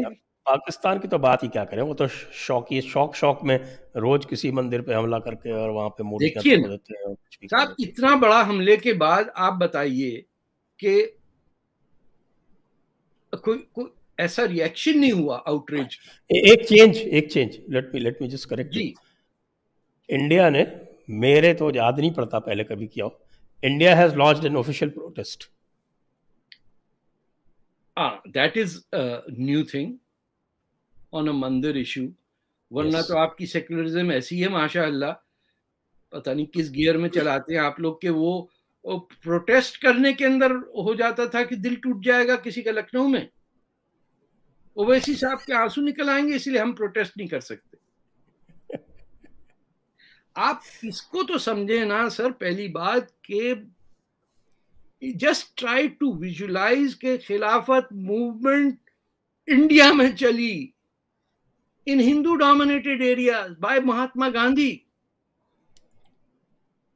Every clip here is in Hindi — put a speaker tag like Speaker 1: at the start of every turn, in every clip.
Speaker 1: पाकिस्तान की तो बात ही क्या करें वो तो शौकी शौक शौक में रोज किसी मंदिर पे हमला करके और वहां पे देखिए
Speaker 2: साहब इतना बड़ा हमले के बाद आप बताइए कि कोई को, ऐसा रिएक्शन
Speaker 1: नहीं हुआ आउटरीच एक चेंज एक change let me let me just correct जी इंडिया ने मेरे तो याद नहीं पड़ता पहले कभी किया India has launch an official protest
Speaker 2: ah ah, that is a new thing on a mandir issue. वरना yes. तो आपकी सेक्युलरिज्म ऐसी है माशा अल्लाह पता नहीं किस गियर में चलाते हैं आप लोग के वो, वो प्रोटेस्ट करने के अंदर हो जाता था कि दिल टूट जाएगा किसी का लखनऊ में ओवैसी साहब के आंसू निकल आएंगे इसलिए हम प्रोटेस्ट नहीं कर सकते आप इसको तो समझे ना सर पहली बात के जस्ट ट्राई टू विजुलाइज के खिलाफत मूवमेंट इंडिया में चली in Hindu dominated area by Mahatma Gandhi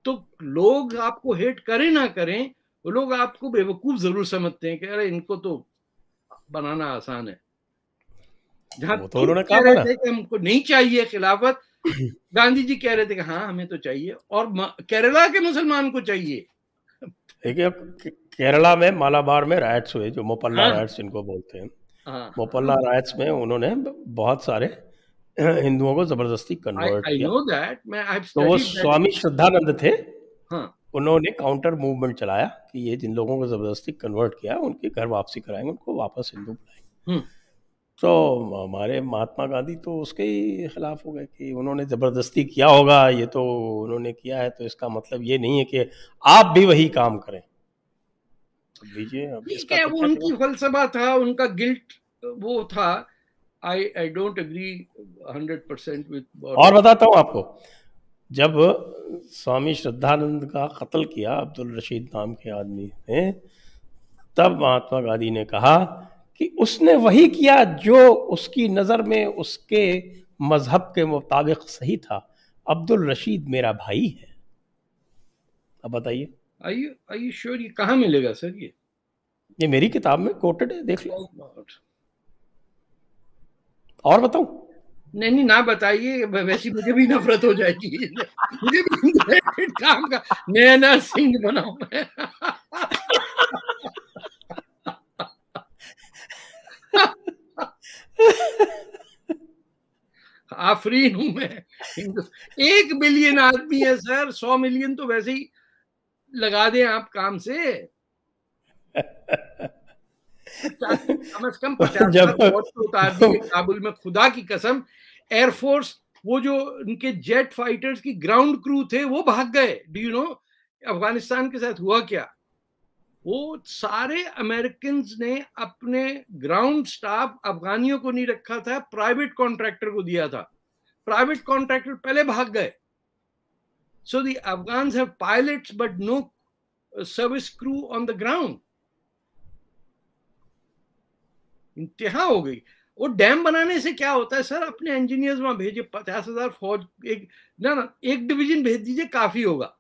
Speaker 2: तो लोग आपको हेट करें ना करें वो लोग आपको बेवकूफ जरूर समझते हैं कि अरे इनको तो बनाना आसान है
Speaker 1: जहां तो उन्होंने कह रहे थे
Speaker 2: कि हमको नहीं चाहिए खिलाफत गांधी जी कह रहे थे कि हाँ हमें तो चाहिए और केरला के मुसलमान को चाहिए
Speaker 1: देखिए केरला में मालाबार में राइट्स हुए जो मोपल्ला राइट्स हाँ। जिनको बोलते हैं
Speaker 2: हाँ। मोपल्ला राइट्स में
Speaker 1: उन्होंने बहुत सारे हिंदुओं को जबरदस्ती कन्वर्ट
Speaker 2: किया तो वो स्वामी
Speaker 1: श्रद्धानंद थे हाँ। उन्होंने काउंटर मूवमेंट चलाया कि ये जिन लोगों को जबरदस्ती कन्वर्ट किया उनके घर वापसी कराएंगे उनको वापस हिंदू बनाएंगे हम्म। तो हमारे महात्मा गांधी तो उसके ही खिलाफ हो गए कि उन्होंने ज़बरदस्ती किया होगा ये तो उन्होंने किया है तो इसका मतलब ये नहीं है कि आप भी वही काम करें दीजिए
Speaker 2: वो तो उनकी फलसफा था उनका गिल्ट वो था I I don't agree hundred percent with और बताता हूँ आपको
Speaker 1: जब स्वामी श्रद्धानंद का कत्ल किया अब्दुल रशीद नाम के आदमी ने तब महात्मा गांधी ने कहा कि उसने वही किया जो उसकी नज़र में उसके मज़हब के मुताबिक सही था अब्दुल रशीद मेरा भाई है अब बताइए आइए आइए श्योर ये कहाँ मिलेगा सर ये ये मेरी किताब में कोटेड है देख लो oh और बताऊं
Speaker 2: नहीं नहीं ना बताइए वैसी मुझे भी नफरत हो जाएगी मुझे भी काम का नया नया सीन बनाऊ आफरीन हूं मैं एक बिलियन आदमी है सर सौ मिलियन तो वैसे ही लगा दें आप काम से कम से कम पचास उतार दिए काबुल में खुदा की कसम एयरफोर्स वो जो उनके जेट फाइटर्स की ग्राउंड क्रू थे वो भाग गए डू यू नो अफगानिस्तान के साथ हुआ क्या वो सारे अमेरिकन ने अपने ग्राउंड स्टाफ अफगानियों को नहीं रखा था प्राइवेट कॉन्ट्रैक्टर को दिया था प्राइवेट कॉन्ट्रैक्टर पहले भाग गए so the Afghan have pilots but no service crew on the ground इंतहा हो गई वो डैम बनाने से क्या होता है सर अपने इंजीनियर्स वहां भेजे पचास हजार फौज एक ना ना एक डिवीजन भेज दीजिए काफी होगा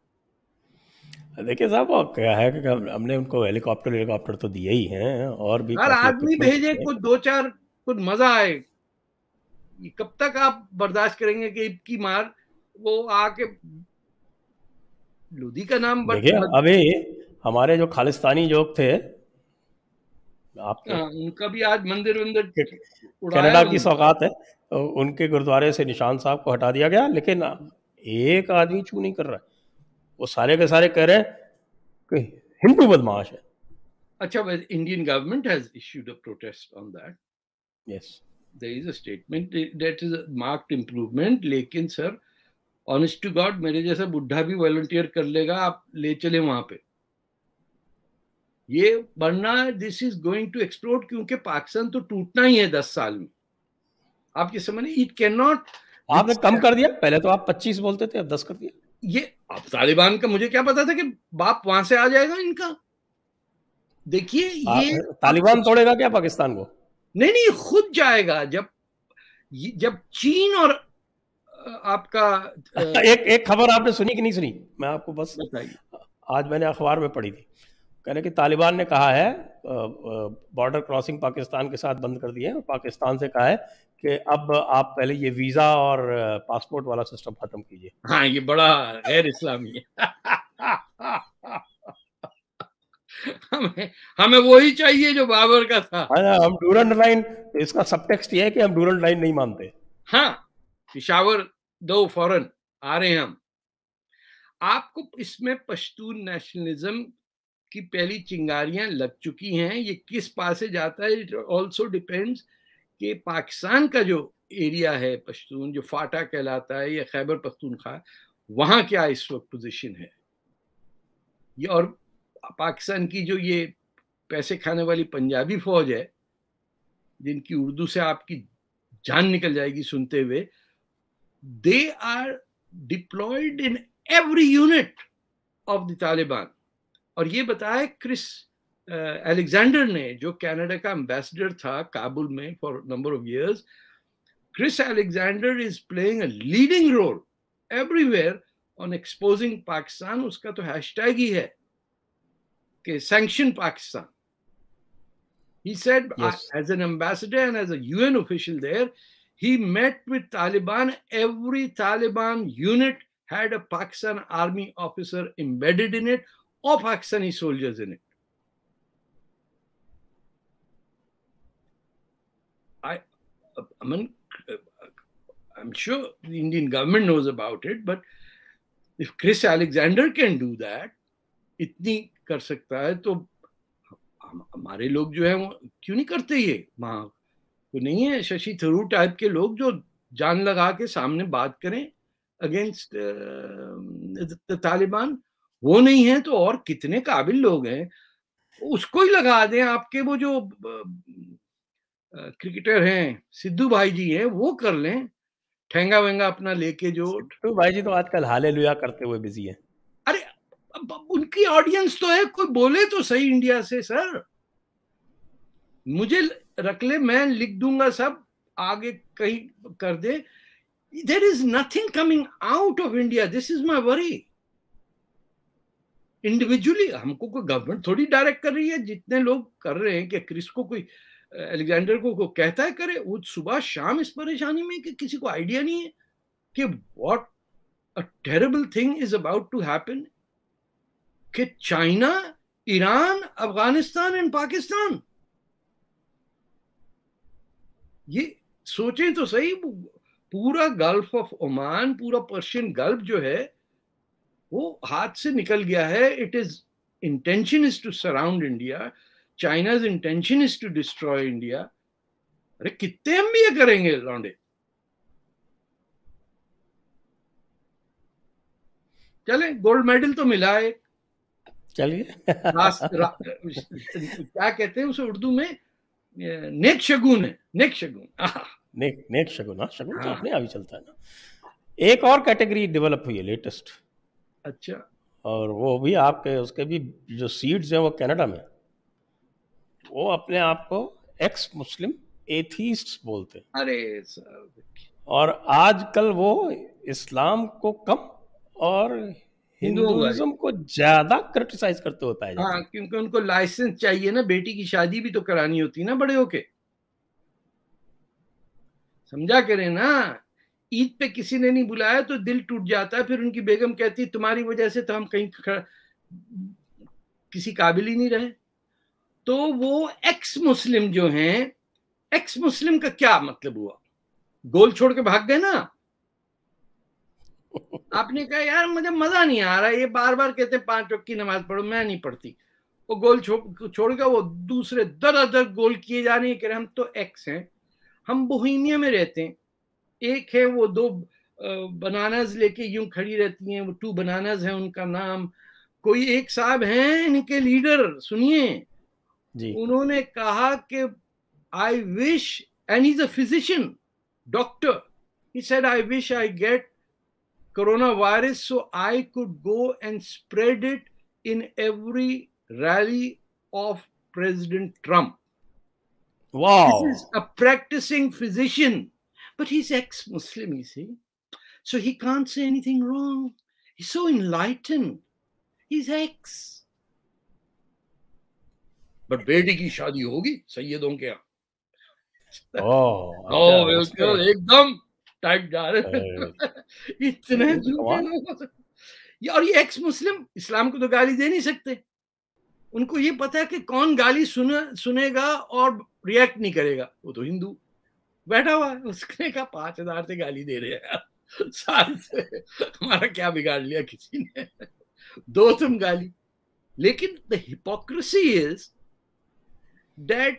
Speaker 1: देखिए साहब क्या है कि हमने उनको हेलीकॉप्टर हेलीकॉप्टर तो दिए ही हैं और भी यार आदमी भेजे कुछ
Speaker 2: दो चार कुछ मजा आए कब तक आप बर्दाश्त करेंगे कि इबकी मार वो आके लोधी का नाम देखिए अभी
Speaker 1: हमारे जो खालिस्तानी जोक थे आप हाँ,
Speaker 2: उनका भी आज मंदिर वंदिर कनाडा की
Speaker 1: सौगात है तो उनके गुरुद्वारे से निशान साहब को हटा दिया गया लेकिन एक आदमी चू नहीं कर रहा है वो सारे के सारे कह रहे हैं कि हिंदू बदमाश है
Speaker 2: अच्छा Indian government has issued a protest on that yes there is a statement that is a marked improvement लेकिन सर ऑनेस्ट टू गॉड मेरे जैसा बुढ़ा भी वॉलंटियर कर लेगा आप ले चले वहां पे ये बनना this is going to explore क्योंकि पाकिस्तान तो टूटना ही है दस साल में आप ये समझ इट कैन नॉट आपने कम कर दिया पहले तो आप 25 बोलते थे अब 10 कर दिया ये अब तालिबान का मुझे क्या पता था कि बाप वहां से आ जाएगा इनका देखिए ये तालिबान तोड़ेगा क्या पाकिस्तान को नहीं नहीं खुद
Speaker 1: जाएगा जब जब चीन और आपका एक एक खबर आपने सुनी कि नहीं सुनी मैं आपको बस आज मैंने अखबार में पढ़ी थी कहने कि तालिबान ने कहा है बॉर्डर क्रॉसिंग पाकिस्तान के साथ बंद कर दिए और पाकिस्तान से कहा है कि अब आप पहले ये वीजा और पासपोर्ट वाला सिस्टम खत्म कीजिए
Speaker 2: हाँ ये बड़ा
Speaker 1: गैर इस्लामी है
Speaker 2: हमें हमें वही चाहिए जो बाबर का था हाँ, हाँ, हम डूरंड लाइन तो इसका
Speaker 1: टेक्स्ट ये है कि हम डूरंड लाइन नहीं मानते
Speaker 2: हाँ पिशावर दो फॉरन आ रहे हैं हम आपको इसमें पश्तून नेशनलिज्म की पहली चिंगारियां लग चुकी हैं ये किस पास से जाता है इट ऑल्सो डिपेंड्स कि पाकिस्तान का जो एरिया है पश्तून जो फाटा कहलाता है या खैबर पख्तूनखा वहाँ क्या इस वक्त पोजीशन है ये और पाकिस्तान की जो ये पैसे खाने वाली पंजाबी फौज है जिनकी उर्दू से आपकी जान निकल जाएगी सुनते हुए they are deployed in every unit of the Taliban और ये बताया क्रिस अलेक्जेंडर ने जो कनाडा का एम्बेसडर था काबुल में for number of years Chris Alexander is playing a leading role everywhere on exposing Pakistan. उसका तो hashtag ही है कि sanction Pakistan. He said, yes. as an ambassador and as a UN official there, he met with Taliban. Every Taliban unit had a Pakistan army officer embedded in it or Pakistani soldiers in it. mean, I'm sure the Indian government knows about it, but if Chris Alexander can do that, इतनी कर सकता है तो हमारे लोग जो है वो क्यों नहीं करते ये वहाँ तो नहीं है शशि थरूर टाइप के लोग जो जान लगा के सामने बात करें अगेंस्ट तालिबान वो नहीं है तो और कितने काबिल लोग हैं उसको ही लगा दें आपके वो जो क्रिकेटर हैं सिद्धू भाई जी हैं वो कर लें ठेंगा वेंगा अपना लेके जो सिद्धू भाई जी तो आजकल
Speaker 1: हाले लुया करते हुए बिजी है अरे
Speaker 2: उनकी ऑडियंस तो है कोई बोले तो सही इंडिया से सर मुझे रख ले मैं लिख दूंगा सब आगे कहीं कर दे there is nothing coming out of India this is my worry individually हमको कोई गवर्नमेंट थोड़ी डायरेक्ट कर रही है जितने लोग कर रहे हैं कि क्रिस को कोई अलेक्जेंडर को, को कहता है करे वो सुबह शाम इस परेशानी में कि किसी को आइडिया नहीं है कि what a terrible thing is about to happen कि China Iran Afghanistan and Pakistan ये सोचें तो सही पूरा गल्फ ऑफ ओमान पूरा पर्शियन गल्फ जो है वो हाथ से निकल गया है it is intention is to surround India China's intention is to destroy India अरे कितने हम भी ये करेंगे लौंडे चले गोल्ड मेडल तो मिला है चलिए
Speaker 1: क्या कहते हैं उसे उर्दू में नेक शगुन है नेक शगुन नेक नेक शगुन हाँ शगुन तो हाँ। अपने आप ही चलता है ना एक और कैटेगरी डेवलप हुई है लेटेस्ट अच्छा और वो भी आपके उसके भी जो सीड्स हैं वो कनाडा में वो अपने आप को एक्स मुस्लिम एथीस्ट बोलते हैं अरे और आजकल वो इस्लाम को कम और हिंदुइज्म को ज्यादा क्रिटिसाइज करते होता है हाँ,
Speaker 2: क्योंकि उनको लाइसेंस चाहिए ना बेटी की शादी भी तो करानी होती है ना बड़े होके समझा करें ना ईद पे किसी ने नहीं बुलाया तो दिल टूट जाता है फिर उनकी बेगम कहती तुम्हारी वजह से तो हम कहीं किसी काबिल ही नहीं रहे तो वो एक्स मुस्लिम जो हैं एक्स मुस्लिम का क्या मतलब हुआ गोल छोड़ के भाग गए ना आपने कहा यार मुझे मजा नहीं आ रहा ये बार बार कहते पांच वक्त की नमाज पढ़ो मैं नहीं पढ़ती वो गोल छोड़ छोड़ गया वो दूसरे दर अदर गोल किए जा रहे हैं कह रहे हम तो एक्स हैं हम बोहिमिया में रहते हैं एक है वो दो बनानाज लेके यूं खड़ी रहती हैं वो टू बनानाज है उनका नाम कोई एक साहब हैं इनके लीडर सुनिए उन्होंने कहा कि I wish and is a physician doctor he said i wish i get coronavirus so i could go and spread it in every rally of president trump wow this is a practicing physician but he's ex-muslim you see so he can't say anything wrong he's so enlightened he's ex but बेटी की शादी होगी सैयदों के यहाँ
Speaker 1: अच्छा,
Speaker 2: एकदम टाइप जा रहे इतने ये और ये एक्स मुस्लिम इस्लाम को तो गाली दे नहीं सकते उनको ये पता है कि कौन गाली सुने सुनेगा और रिएक्ट नहीं करेगा वो तो हिंदू बैठा हुआ है उसने कहा पांच हजार से गाली दे रहे हैं साल से हमारा क्या बिगाड़ लिया किसी ने दो तुम गाली लेकिन the hypocrisy is that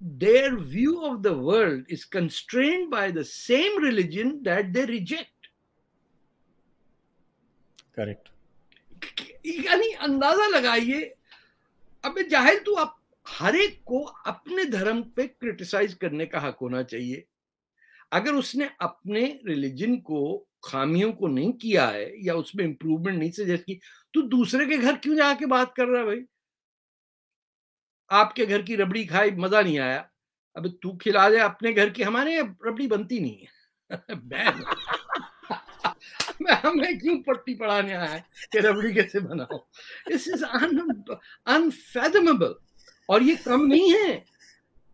Speaker 2: their view of the world is constrained by the same religion that they reject.
Speaker 1: Correct
Speaker 2: यानी अंदाजा लगाइए अबे जाहिल तू तो आप हर एक को अपने धर्म पे क्रिटिसाइज करने का हक होना चाहिए अगर उसने अपने रिलीजन को खामियों को नहीं किया है या उसमें इंप्रूवमेंट नहीं सजेस्ट की तो दूसरे के घर क्यों जाके बात कर रहा है भाई आपके घर की रबड़ी खाए मजा नहीं आया अब तू खिला दे अपने घर की हमारे रबड़ी बनती नहीं है मैं हमें क्यों पट्टी पढ़ाने आया है कि रबड़ी कैसे बनाओ दिस इज अनफेदमेबल और ये कम नहीं है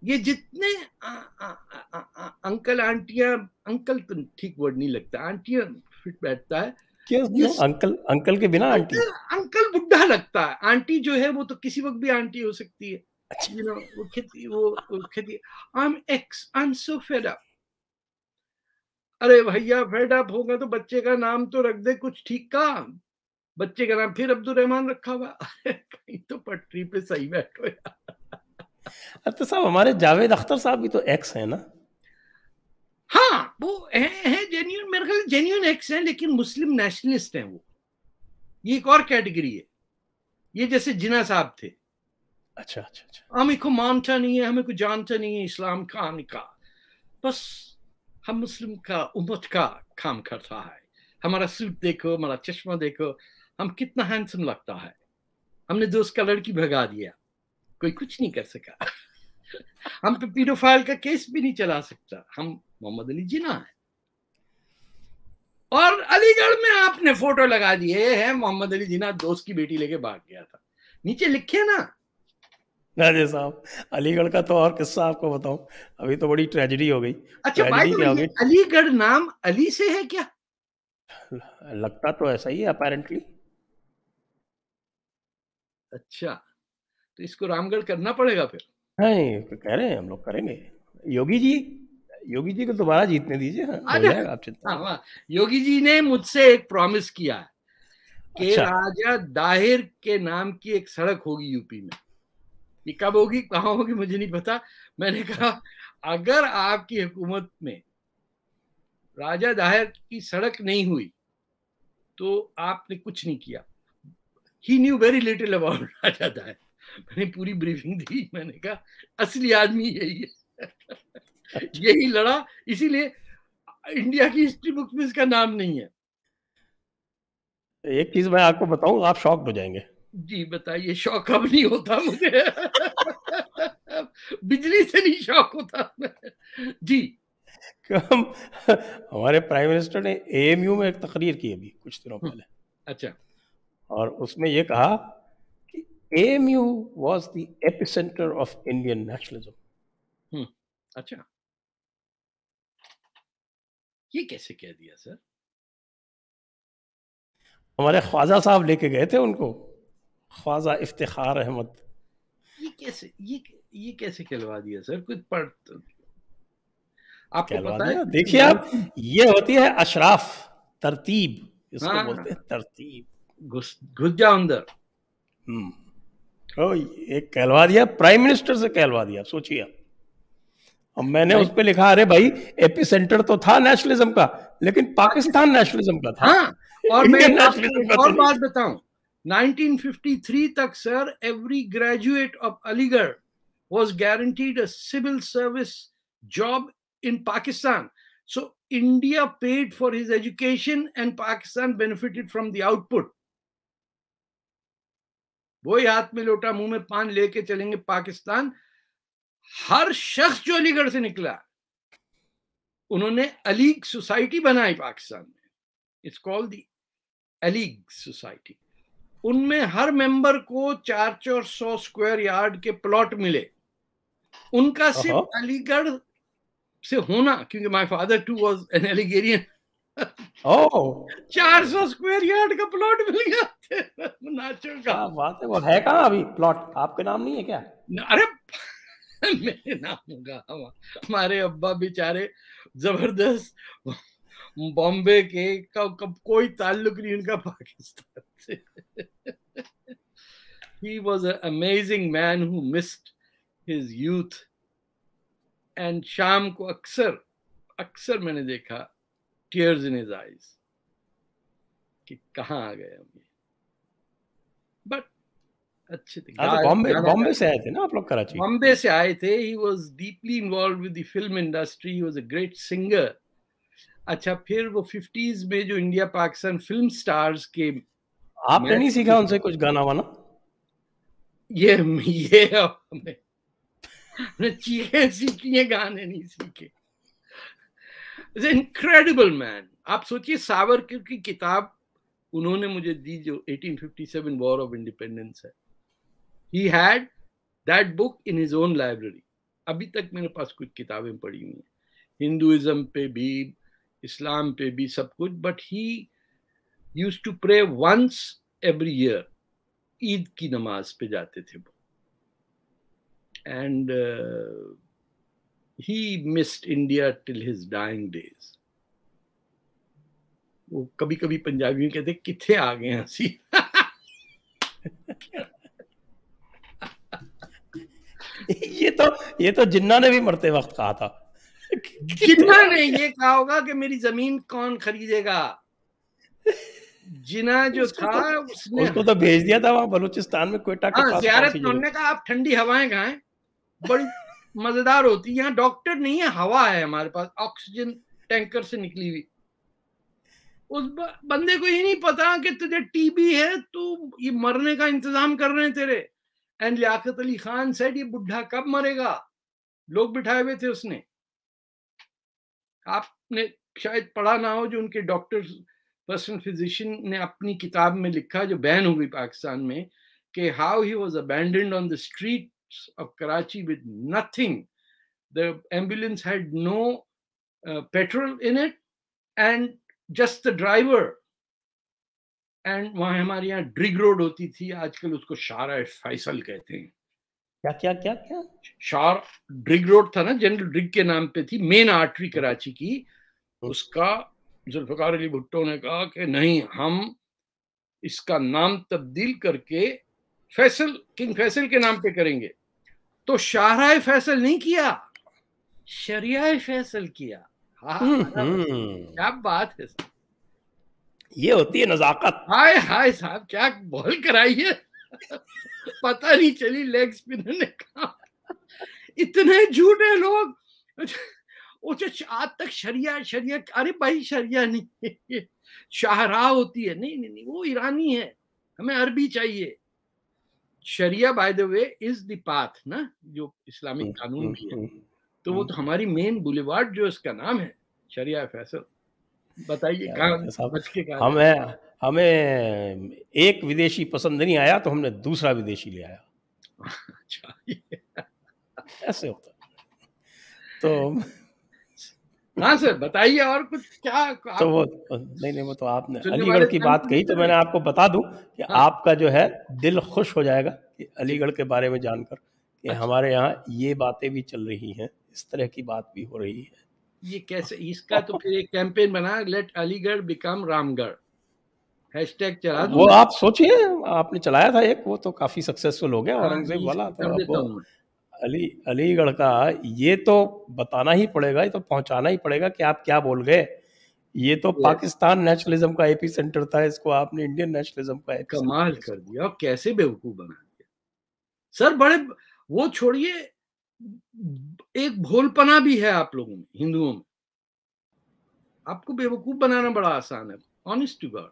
Speaker 2: ये जितने आ, आ, आ, आ, आ, अंकल आंटियां अंकल तो ठीक वर्ड नहीं लगता आंटियां फिट बैठता है
Speaker 1: क्यों अंकल अंकल के बिना आंटी
Speaker 2: अंकल बुढ़ा लगता है आंटी जो है वो तो किसी वक्त भी आंटी हो सकती है अच्छा। you know, वो खेती वो, वो खेती I'm ex, I'm so fed up. अरे भैया फेड अप होगा तो बच्चे का नाम तो रख दे कुछ ठीक का बच्चे का नाम फिर अब्दुल रहमान रखा हुआ कहीं तो पटरी पे सही बैठो यार
Speaker 1: अच्छा तो साहब हमारे जावेद अख्तर साहब भी तो एक्स है ना
Speaker 2: हाँ वो है, है जेन्यून मेरे ख्याल जेन्यून एक्स हैं लेकिन मुस्लिम नेशनलिस्ट हैं वो ये एक और कैटेगरी है ये जैसे जिना साहब थे अच्छा अच्छा अच्छा हमें को मानता नहीं है हमें को जानता नहीं है इस्लाम खान का बस हम मुस्लिम का उम्मत का काम करता है हमारा सूट देखो हमारा चश्मा देखो हम कितना हैंडसम लगता है हमने दोस्त का लड़की भगा दिया कोई कुछ नहीं कर सका हम पीडोफाइल तो का केस भी नहीं चला सकता हम मोहम्मद अली जिना है और अलीगढ़ में आपने फोटो लगा दिए है मोहम्मद अली जिना दोस्त की बेटी लेके भाग गया था नीचे लिखे ना
Speaker 1: राजे साहब अलीगढ़ का तो और किस्सा आपको बताऊं अभी तो बड़ी ट्रेजेडी हो गई अच्छा भाई तो
Speaker 2: अलीगढ़ नाम
Speaker 1: अली से है क्या लगता तो ऐसा ही है अपेरेंटली
Speaker 2: अच्छा तो इसको रामगढ़ करना पड़ेगा फिर
Speaker 1: नहीं तो कह रहे हैं हम लोग करेंगे योगी जी
Speaker 2: योगी जी को दोबारा जीतने दीजिए हाँ, आप चिंता हाँ, हाँ, योगी जी ने मुझसे एक प्रॉमिस किया कि अच्छा। राजा दाहिर के नाम की एक सड़क होगी यूपी में ये कब होगी कहा होगी मुझे नहीं पता मैंने कहा अगर आपकी हुकूमत में राजा दाहिर की सड़क नहीं हुई तो आपने कुछ नहीं किया he knew very little about Raja Dahir मैंने पूरी ब्रीफिंग दी मैंने कहा असली आदमी यही है यही लड़ा इसीलिए इंडिया की हिस्ट्री बुक में इसका नाम नहीं है
Speaker 1: एक चीज मैं आपको बताऊं आप शौक हो जाएंगे
Speaker 2: जी बताइए शौक अब नहीं होता मुझे बिजली से नहीं शौक होता जी
Speaker 1: कम हमारे प्राइम मिनिस्टर ने एएमयू में एक तकरीर की अभी कुछ दिनों हम्म, पहले अच्छा और उसमें ये कहा कि AMU was the epicentre of Indian nationalism
Speaker 2: अच्छा ये कैसे कह दिया सर
Speaker 1: हमारे ख्वाजा साहब लेके गए थे उनको ख्वाजा इफ्तार अहमद
Speaker 2: ये कैसे ये ये कैसे खिलवा दिया सर कुछ पढ़ तो
Speaker 1: आपको पता है देखिए आप हाँ। ये होती है अशराफ तरतीब इसको हाँ, बोलते हैं तरतीब घुस घुस जाओ अंदर हम्म तो एक कहलवा दिया प्राइम मिनिस्टर से कहलवा दिया सोचिए आप और मैंने उस पर लिखा अरे भाई एपी सेंटर तो था नेशनलिज्म का लेकिन पाकिस्तान नेशनलिज्म का था हाँ,
Speaker 2: और मैं और तो बात बताऊं 1953 तक sir every graduate of Aligarh was guaranteed a civil service job in Pakistan so India paid for his education and Pakistan benefited from the output वो हाथ में लोटा मुंह में पान लेके चलेंगे पाकिस्तान हर शख्स जो अलीगढ़ से निकला उन्होंने अलीग सोसाइटी बनाई पाकिस्तान में it's called the Alig society उनमें हर मेंबर को चार चार सौ स्क्वायर यार्ड के प्लॉट मिले उनका सिर्फ अलीगढ़ से होना क्योंकि my father too was an Aligarian चार सौ स्क्वायर यार्ड का प्लॉट मिल गया नाचर का बात है वो है कहाँ अभी प्लॉट
Speaker 1: आपके नाम नहीं है क्या अरे मेरे नाम
Speaker 2: होगा हमारे अब्बा बेचारे जबरदस्त बॉम्बे के का, का कोई ताल्लुक नहीं उनका पाकिस्तान से he was an amazing man who missed his youth and शाम को अक्सर अक्सर मैंने देखा टीयर्स इन हिज आईज कि कहाँ आ गए हम बट हाँ, तो बॉम्बे बॉम्बे से आए थे ना आप लोग कराची बॉम्बे से आए थे he was deeply involved with the film industry he was a great singer अच्छा फिर वो 50s में जो इंडिया पाकिस्तान फिल्म स्टार्स के आपने नहीं सीखा उनसे
Speaker 1: कुछ गाना वाना ये
Speaker 2: ये हमने सीखी है गाने नहीं सीखे इनक्रेडिबल मैन आप सोचिए सावरकर की किताब उन्होंने मुझे दी जो 1857 वॉर ऑफ इंडिपेंडेंस है he had that book in his own library अभी तक मेरे पास कुछ किताबें पड़ी हुई हैं हिंदुज़म पे भी इस्लाम पे भी सब कुछ but he used to pray once every year Eid की नमाज पे जाते थे वो and he missed India till his dying days वो कभी कभी पंजाबियों
Speaker 1: कहते किथे आ गए हंसी ये तो ये तो जिन्ना ने भी मरते वक्त कहा था
Speaker 2: जिन्ना ने ये कहा होगा कि मेरी जमीन कौन खरीदेगा
Speaker 1: जिना जो था तो, उसने उसको तो भेज दिया था वहां बलूचिस्तान में कोयटा के हाँ, पास जियारत उन्होंने
Speaker 2: कहा आप ठंडी हवाएं खाएं बड़ी मजेदार होती है यहाँ डॉक्टर नहीं है हवा है हमारे पास ऑक्सीजन टैंकर से निकली हुई उस बंदे को ये नहीं पता कि तुझे टीबी है तू ये मरने का इंतजाम कर रहे हैं तेरे एंड लियाकत अली खान सेड ये बुढ़ा कब मरेगा लोग बिठाए हुए थे उसने आपने शायद पढ़ा ना हो जो उनके डॉक्टर पर्सनल फिजिशियन ने अपनी किताब में लिखा जो बैन हो गई पाकिस्तान में कि how he was abandoned on the street of Karachi with nothing the ambulance had no petrol in it and just the driver and वहां हमारे यहाँ ड्रिग रोड होती थी आजकल उसको शारा फैसल कहते हैं
Speaker 1: क्या क्या क्या क्या
Speaker 2: शार ड्रिग रोड था ना जनरल ड्रिग के नाम पे थी मेन आर्टरी कराची की उसका जुल्फकार अली भुट्टो ने कहा कि नहीं हम इसका नाम तब्दील करके फैसल किंग फैसल के नाम पे करेंगे तो शाहरा फैसल नहीं किया शरिया फैसल किया हाँ हम्म, हम्म। क्या बात है सर ये होती है नजाकत हाय हाय साहब क्या बॉल कराई है पता नहीं चली लेग स्पिनर ने कहा इतने झूठे लोग आज तक शरिया शरिया अरे भाई शरिया नहीं शाहरा होती है नहीं नहीं, नहीं वो ईरानी है हमें अरबी चाहिए शरिया by the way is the path ना जो इस्लामिक कानून भी है तो वो हम्म, तो हमारी मेन बुलेवार्ड जो इसका नाम है शरिया फैसल बताइए
Speaker 1: हमें हमें एक विदेशी पसंद नहीं आया तो हमने दूसरा विदेशी ले आया
Speaker 2: अच्छा,
Speaker 1: ऐसे होता तो हाँ सर बताइए और कुछ क्या तो वो नहीं नहीं वो तो आपने अलीगढ़ की बात कही तो मैंने आपको बता दूं कि हाँ। आपका जो है दिल खुश हो जाएगा कि अलीगढ़ के बारे में जानकर कि अच्छा। हमारे यहाँ ये बातें भी चल रही हैं इस तरह की बात भी हो रही है ये कैसे इसका तो फिर एक कैंपेन बना let Aligarh become Ramgarh
Speaker 2: hashtag चला वो आप
Speaker 1: सोचिए आपने चलाया था एक वो तो काफी सक्सेसफुल हो गया हाँ औरंगजेब वाला तो अली अलीगढ़ का ये तो बताना ही पड़ेगा ये तो पहुंचाना ही पड़ेगा कि आप क्या बोल गए ये तो ये पाकिस्तान नेशनलिज्म का एपी सेंटर था इसको आपने इंडियन नेशनलिज्म का कमाल
Speaker 2: कर दिया और कैसे बेवकूफ बना दिया सर बड़े वो छोड़िए एक भोलपना भी है आप लोगों में हिंदुओं में आपको बेवकूफ बनाना बड़ा आसान है ऑनेस्ट टू गॉड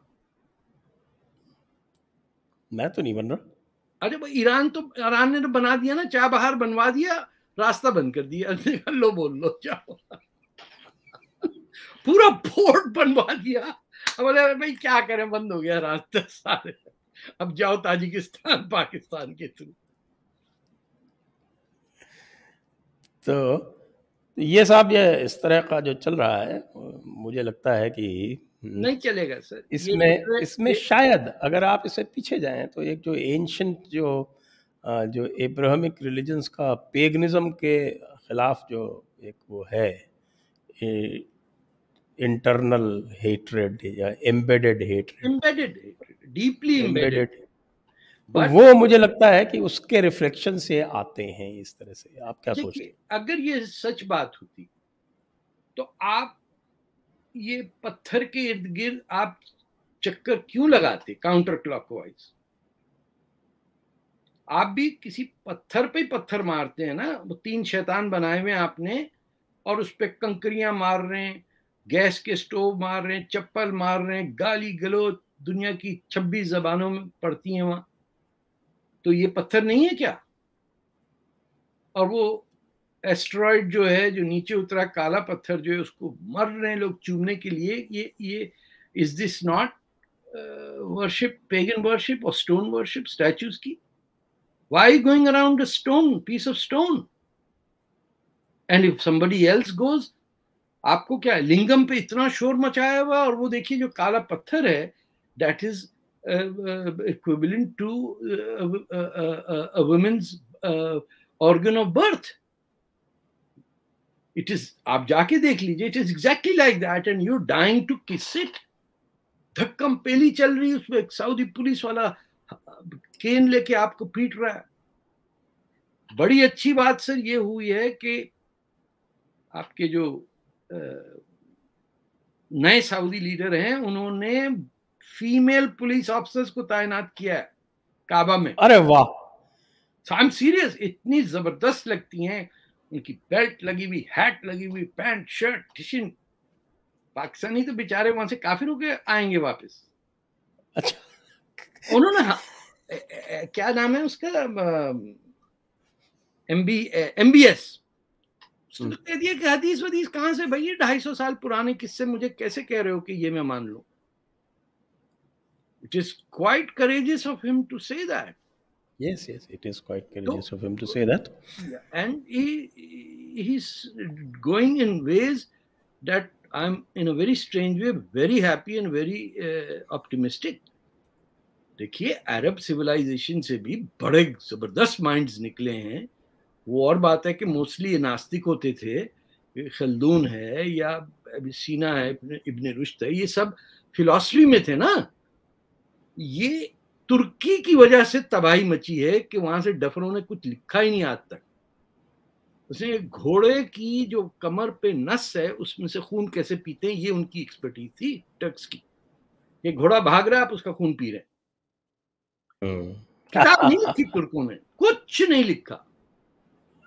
Speaker 1: मैं तो नहीं बन रहा
Speaker 2: अरे ईरान तो ईरान ने तो बना दिया ना चाय बहार बनवा दिया रास्ता बंद कर दिया लो बोल लो चाहो पूरा फोर्ट बनवा दिया बोले भाई क्या करें बंद हो गया रास्ता सारे अब जाओ ताजिकिस्तान पाकिस्तान के थ्रू
Speaker 1: तो ये साहब ये इस तरह का जो चल रहा है मुझे लगता है कि नहीं
Speaker 2: चलेगा सर इसमें इसमें
Speaker 1: शायद अगर आप इसे पीछे जाएं तो एक जो एंशंट जो जो एब्राहमिक रिलीजन्स का पेगनिज्म के खिलाफ जो एक वो है इंटरनल हेट्रेड या embedded hatred embedded deeply embedded
Speaker 2: तो But, वो मुझे
Speaker 1: लगता है कि उसके रिफ्लेक्शन से आते हैं इस तरह से आप क्या सोच रहे
Speaker 2: अगर ये सच बात होती तो आप ये पत्थर के इर्द गिर्द आप चक्कर क्यों लगाते काउंटर क्लॉकवाइज आप भी किसी पत्थर पे पत्थर मारते हैं ना वो तीन शैतान बनाए हुए आपने और उस पर कंकरियां मार रहे हैं गैस के स्टोव मार रहे हैं चप्पल मार रहे हैं गाली गलो दुनिया की छब्बीस जबानों में पड़ती हैं वहां तो ये पत्थर नहीं है क्या और वो एस्ट्रॉयड जो है जो नीचे उतरा काला पत्थर जो है उसको मर रहे हैं लोग चूमने के लिए ये ये is this not worship pagan worship और स्टोन वर्शिप स्टैचूज की why going around stone piece of stone and if somebody else goes आपको क्या है लिंगम पे इतना शोर मचाया हुआ और वो देखिए जो काला पत्थर है that is Uh, uh, equivalent to uh, a woman's organ of birth. It is, आप जाके देख लीजिए it is exactly like that and you dying to kiss it धक्कम पेली चल रही उसमें सऊदी पुलिस वाला केन लेके आपको पीट रहा है बड़ी अच्छी बात सर ये हुई है कि आपके जो नए सऊदी लीडर हैं उन्होंने फीमेल पुलिस ऑफिसर्स को तैनात किया है काबा में अरे वाह आई एम सीरियस इतनी जबरदस्त लगती हैं उनकी बेल्ट लगी हुई हैट लगी हुई पैंट शर्ट टिशन पाकिस्तानी तो बेचारे वहां से काफी रुके आएंगे वापस अच्छा उन्होंने क्या नाम है उसका एम बी एस कह दिया कि हदीस वदीस कहाँ से भैया ढाई सौ साल पुराने किस्से मुझे कैसे कह रहे हो कि ये मैं मान लू It is quite courageous of him to say that. Yes,
Speaker 1: yes, it is quite courageous so, of him to say that. yeah.
Speaker 2: And he he's going in ways that I'm, in a very strange way, very happy and very uh, optimistic. देखिए अरब सिविलाइजेशन से भी बड़े ज़बरदस्त माइंड्स निकले हैं वो और बात है कि मोस्टली ये नास्तिक होते थे खलदून है या सीना है इब्ने रुश्त है ये सब फिलासफी में थे ना ये तुर्की की वजह से तबाही मची है कि वहां से डफरों ने कुछ लिखा ही नहीं आज तक उसने घोड़े की जो कमर पे नस है उसमें से खून कैसे पीते हैं ये उनकी एक्सपर्टीज थी टर्क्स की ये घोड़ा भाग रहा है आप उसका खून पी रहे हम्म। किताब नहीं लिखी तुर्कों ने कुछ नहीं लिखा